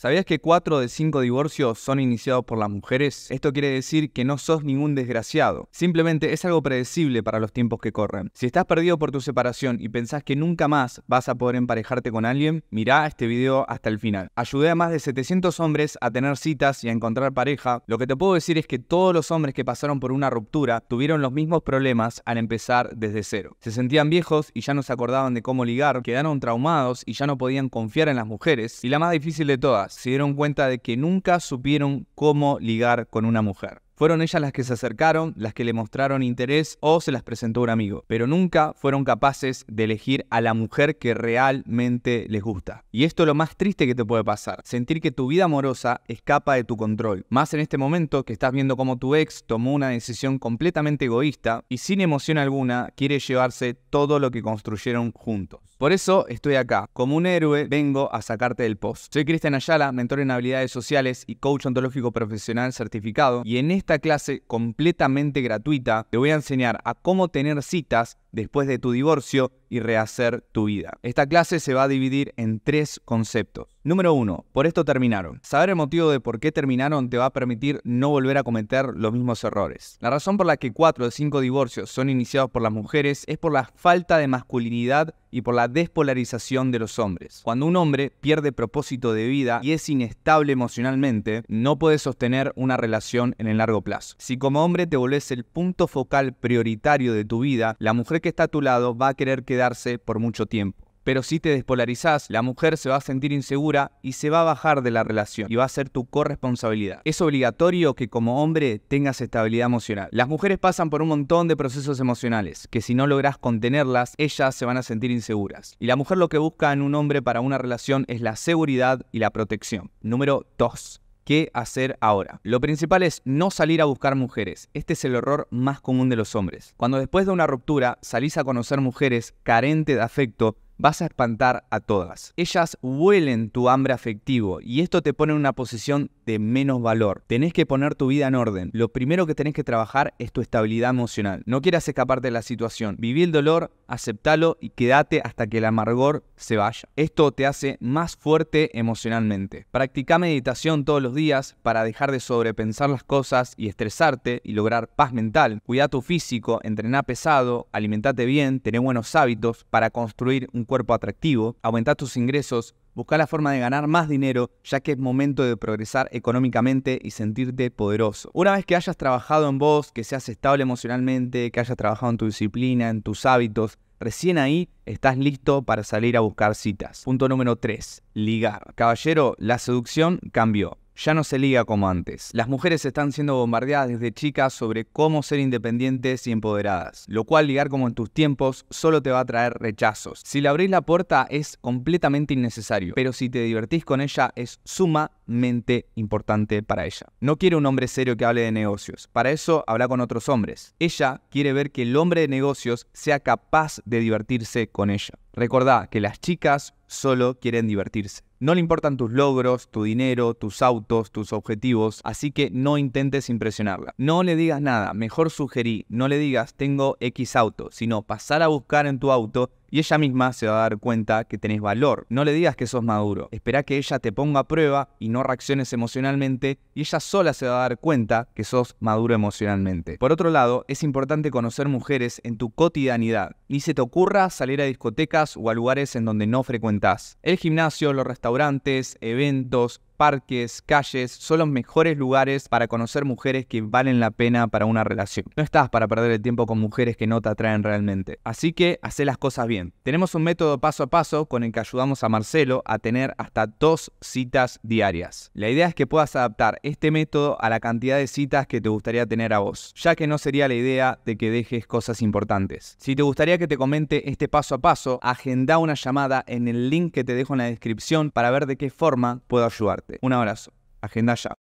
¿Sabías que 4 de 5 divorcios son iniciados por las mujeres? Esto quiere decir que no sos ningún desgraciado. Simplemente es algo predecible para los tiempos que corren. Si estás perdido por tu separación y pensás que nunca más vas a poder emparejarte con alguien, mirá este video hasta el final. Ayudé a más de 700 hombres a tener citas y a encontrar pareja. Lo que te puedo decir es que todos los hombres que pasaron por una ruptura tuvieron los mismos problemas al empezar desde cero. Se sentían viejos y ya no se acordaban de cómo ligar, quedaron traumados y ya no podían confiar en las mujeres. Y la más difícil de todas, se dieron cuenta de que nunca supieron cómo ligar con una mujer. Fueron ellas las que se acercaron, las que le mostraron interés o se las presentó un amigo, pero nunca fueron capaces de elegir a la mujer que realmente les gusta. Y esto es lo más triste que te puede pasar, sentir que tu vida amorosa escapa de tu control, más en este momento que estás viendo cómo tu ex tomó una decisión completamente egoísta y sin emoción alguna quiere llevarse todo lo que construyeron juntos. Por eso estoy acá. Como un héroe, vengo a sacarte del post. Soy Cristian Ayala, mentor en habilidades sociales y coach ontológico profesional certificado. Y en esta clase completamente gratuita, te voy a enseñar a cómo tener citas después de tu divorcio y rehacer tu vida. Esta clase se va a dividir en tres conceptos. Número uno, por esto terminaron. Saber el motivo de por qué terminaron te va a permitir no volver a cometer los mismos errores. La razón por la que cuatro de cinco divorcios son iniciados por las mujeres es por la falta de masculinidad y por la despolarización de los hombres. Cuando un hombre pierde propósito de vida y es inestable emocionalmente, no puede sostener una relación en el largo plazo. Si como hombre te volvés el punto focal prioritario de tu vida, la mujer que está a tu lado va a querer quedarse por mucho tiempo. Pero si te despolarizás, la mujer se va a sentir insegura y se va a bajar de la relación y va a ser tu corresponsabilidad. Es obligatorio que como hombre tengas estabilidad emocional. Las mujeres pasan por un montón de procesos emocionales que si no logras contenerlas, ellas se van a sentir inseguras. Y la mujer lo que busca en un hombre para una relación es la seguridad y la protección. Número 2 qué hacer ahora. Lo principal es no salir a buscar mujeres. Este es el horror más común de los hombres. Cuando después de una ruptura salís a conocer mujeres carente de afecto, vas a espantar a todas. Ellas huelen tu hambre afectivo y esto te pone en una posición menos valor. Tenés que poner tu vida en orden. Lo primero que tenés que trabajar es tu estabilidad emocional. No quieras escaparte de la situación. Viví el dolor, aceptalo y quédate hasta que el amargor se vaya. Esto te hace más fuerte emocionalmente. Practica meditación todos los días para dejar de sobrepensar las cosas y estresarte y lograr paz mental. Cuida tu físico, entrená pesado, alimentate bien, tené buenos hábitos para construir un cuerpo atractivo, aumentar tus ingresos, Busca la forma de ganar más dinero, ya que es momento de progresar económicamente y sentirte poderoso. Una vez que hayas trabajado en vos, que seas estable emocionalmente, que hayas trabajado en tu disciplina, en tus hábitos, Recién ahí estás listo para salir a buscar citas. Punto número 3. Ligar. Caballero, la seducción cambió ya no se liga como antes. Las mujeres están siendo bombardeadas desde chicas sobre cómo ser independientes y empoderadas, lo cual ligar como en tus tiempos solo te va a traer rechazos. Si le abrís la puerta es completamente innecesario, pero si te divertís con ella es suma Mente importante para ella. No quiere un hombre serio que hable de negocios, para eso habla con otros hombres. Ella quiere ver que el hombre de negocios sea capaz de divertirse con ella. Recordá que las chicas solo quieren divertirse. No le importan tus logros, tu dinero, tus autos, tus objetivos, así que no intentes impresionarla. No le digas nada, mejor sugerí, no le digas tengo X auto, sino pasar a buscar en tu auto y ella misma se va a dar cuenta que tenés valor. No le digas que sos maduro. Espera que ella te ponga a prueba y no reacciones emocionalmente y ella sola se va a dar cuenta que sos maduro emocionalmente. Por otro lado, es importante conocer mujeres en tu cotidianidad. Ni se te ocurra salir a discotecas o a lugares en donde no frecuentás. El gimnasio, los restaurantes, eventos, parques, calles, son los mejores lugares para conocer mujeres que valen la pena para una relación. No estás para perder el tiempo con mujeres que no te atraen realmente. Así que hace las cosas bien. Tenemos un método paso a paso con el que ayudamos a Marcelo a tener hasta dos citas diarias. La idea es que puedas adaptar este método a la cantidad de citas que te gustaría tener a vos, ya que no sería la idea de que dejes cosas importantes. Si te gustaría que te comente este paso a paso, agenda una llamada en el link que te dejo en la descripción para ver de qué forma puedo ayudarte. Un abrazo. Agenda ya.